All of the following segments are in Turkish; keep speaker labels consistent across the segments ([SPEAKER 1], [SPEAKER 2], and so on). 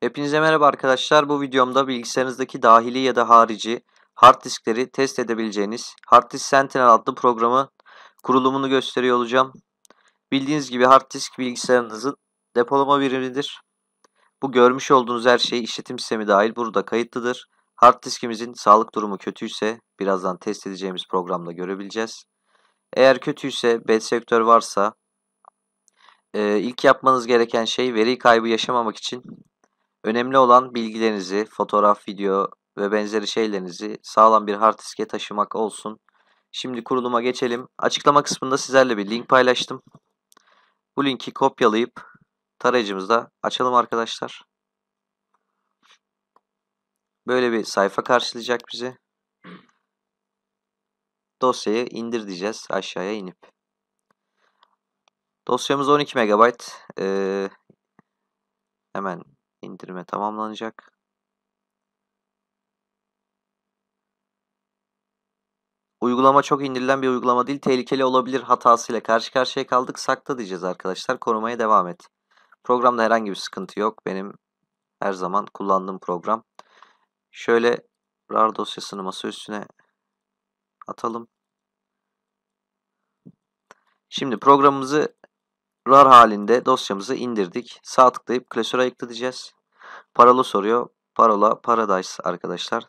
[SPEAKER 1] Hepinize merhaba arkadaşlar. Bu videomda bilgisayarınızdaki dahili ya da harici hard diskleri test edebileceğiniz Hard Disk Sentinel adlı programı kurulumunu gösteriyor olacağım. Bildiğiniz gibi hard disk bilgisayarınızın depolama birimidir. Bu görmüş olduğunuz her şey işletim sistemi dahil burada kayıtlıdır. Hard diskimizin sağlık durumu kötüyse birazdan test edeceğimiz programda görebileceğiz. Eğer kötüyse bad sektör varsa ilk yapmanız gereken şey veri kaybı yaşamamak için Önemli olan bilgilerinizi, fotoğraf, video ve benzeri şeylerinizi sağlam bir hard diske taşımak olsun. Şimdi kuruluma geçelim. Açıklama kısmında sizlerle bir link paylaştım. Bu linki kopyalayıp tarayıcımızda açalım arkadaşlar. Böyle bir sayfa karşılayacak bizi. Dosyayı indir diyeceğiz aşağıya inip. Dosyamız 12 MB. Ee, hemen indirme tamamlanacak. Uygulama çok indirilen bir uygulama değil. Tehlikeli olabilir hatasıyla karşı karşıya kaldık. Sakla diyeceğiz arkadaşlar. Korumaya devam et. Programda herhangi bir sıkıntı yok. Benim her zaman kullandığım program. Şöyle RAR dosyasını masa üstüne atalım. Şimdi programımızı RAR halinde dosyamızı indirdik. Sağ tıklayıp klasöre ekleteceğiz. Parola soruyor. Parola Paradise arkadaşlar.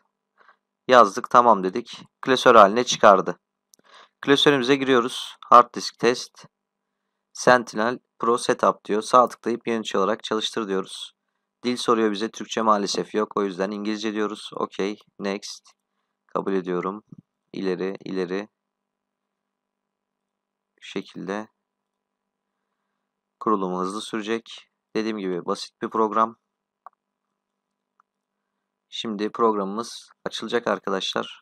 [SPEAKER 1] Yazdık tamam dedik. Klasör haline çıkardı. Klasörümüze giriyoruz. Hard disk test. Sentinel Pro Setup diyor. Sağ tıklayıp yönetici olarak çalıştır diyoruz. Dil soruyor bize. Türkçe maalesef yok. O yüzden İngilizce diyoruz. Okey. Next. Kabul ediyorum. İleri, ileri. Şu şekilde. Kurulumu hızlı sürecek. Dediğim gibi basit bir program. Şimdi programımız açılacak arkadaşlar.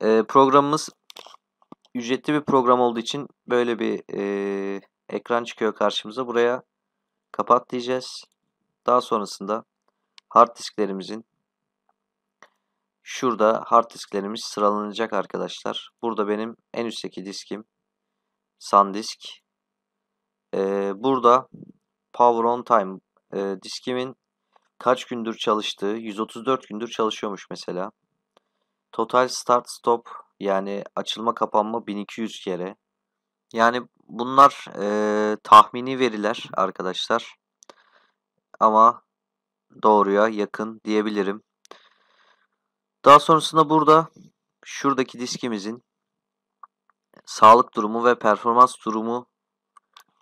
[SPEAKER 1] Ee, programımız ücretli bir program olduğu için böyle bir e, ekran çıkıyor karşımıza. Buraya kapat diyeceğiz. Daha sonrasında hard disklerimizin şurada hard disklerimiz sıralanacak arkadaşlar. Burada benim en üstteki diskim SanDisk. Ee, burada Power on Time e, diskimin kaç gündür çalıştığı 134 gündür çalışıyormuş mesela. Total start stop yani açılma kapanma 1200 kere. Yani bunlar e, tahmini veriler arkadaşlar. Ama doğruya yakın diyebilirim. Daha sonrasında burada şuradaki diskimizin sağlık durumu ve performans durumu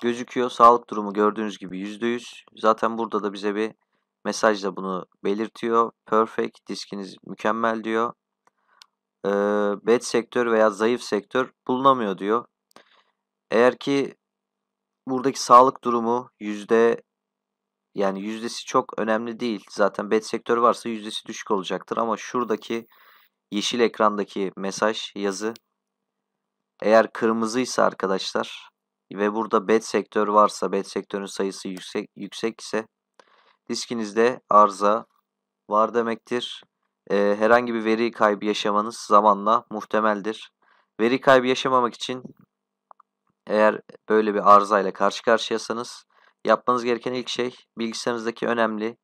[SPEAKER 1] gözüküyor. Sağlık durumu gördüğünüz gibi %100. Zaten burada da bize bir mesajla bunu belirtiyor. Perfect diskiniz mükemmel diyor. Ee, bad sektör veya zayıf sektör bulunamıyor diyor. Eğer ki buradaki sağlık durumu yüzde yani yüzdesi çok önemli değil. Zaten bad sektör varsa yüzdesi düşük olacaktır ama şuradaki yeşil ekrandaki mesaj yazı eğer kırmızıysa arkadaşlar ve burada bed sektör varsa bed sektörün sayısı yüksek, yüksek ise diskinizde arıza var demektir. Ee, herhangi bir veri kaybı yaşamanız zamanla muhtemeldir. Veri kaybı yaşamamak için eğer böyle bir arızayla karşı karşıyasanız yapmanız gereken ilk şey bilgisayarınızdaki önemli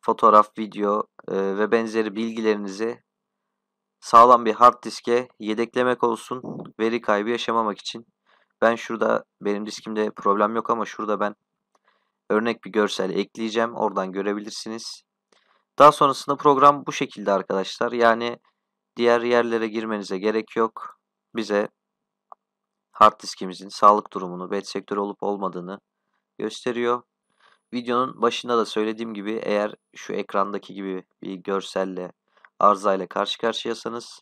[SPEAKER 1] fotoğraf, video e, ve benzeri bilgilerinizi sağlam bir hard diske yedeklemek olsun veri kaybı yaşamamak için. Ben şurada benim diskimde problem yok ama şurada ben örnek bir görsel ekleyeceğim. Oradan görebilirsiniz. Daha sonrasında program bu şekilde arkadaşlar. Yani diğer yerlere girmenize gerek yok. Bize hard diskimizin sağlık durumunu, bet sektör olup olmadığını gösteriyor. Videonun başında da söylediğim gibi eğer şu ekrandaki gibi bir görselle, arzayla karşı karşıyasanız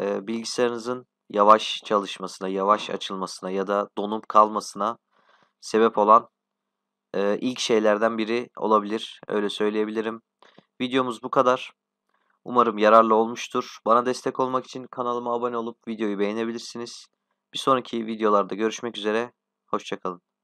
[SPEAKER 1] e, bilgisayarınızın yavaş çalışmasına, yavaş açılmasına ya da donup kalmasına sebep olan e, ilk şeylerden biri olabilir. Öyle söyleyebilirim. Videomuz bu kadar. Umarım yararlı olmuştur. Bana destek olmak için kanalıma abone olup videoyu beğenebilirsiniz. Bir sonraki videolarda görüşmek üzere. Hoşçakalın.